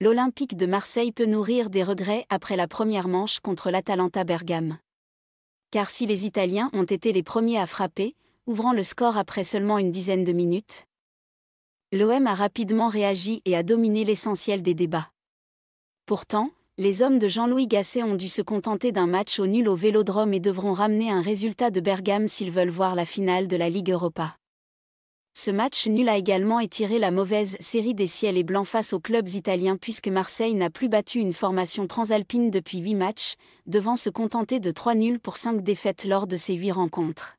l'Olympique de Marseille peut nourrir des regrets après la première manche contre l'Atalanta Bergame. Car si les Italiens ont été les premiers à frapper, ouvrant le score après seulement une dizaine de minutes, l'OM a rapidement réagi et a dominé l'essentiel des débats. Pourtant, les hommes de Jean-Louis Gasset ont dû se contenter d'un match au nul au Vélodrome et devront ramener un résultat de Bergame s'ils veulent voir la finale de la Ligue Europa. Ce match nul a également étiré la mauvaise série des ciels et blancs face aux clubs italiens puisque Marseille n'a plus battu une formation transalpine depuis 8 matchs, devant se contenter de 3 nuls pour 5 défaites lors de ces 8 rencontres.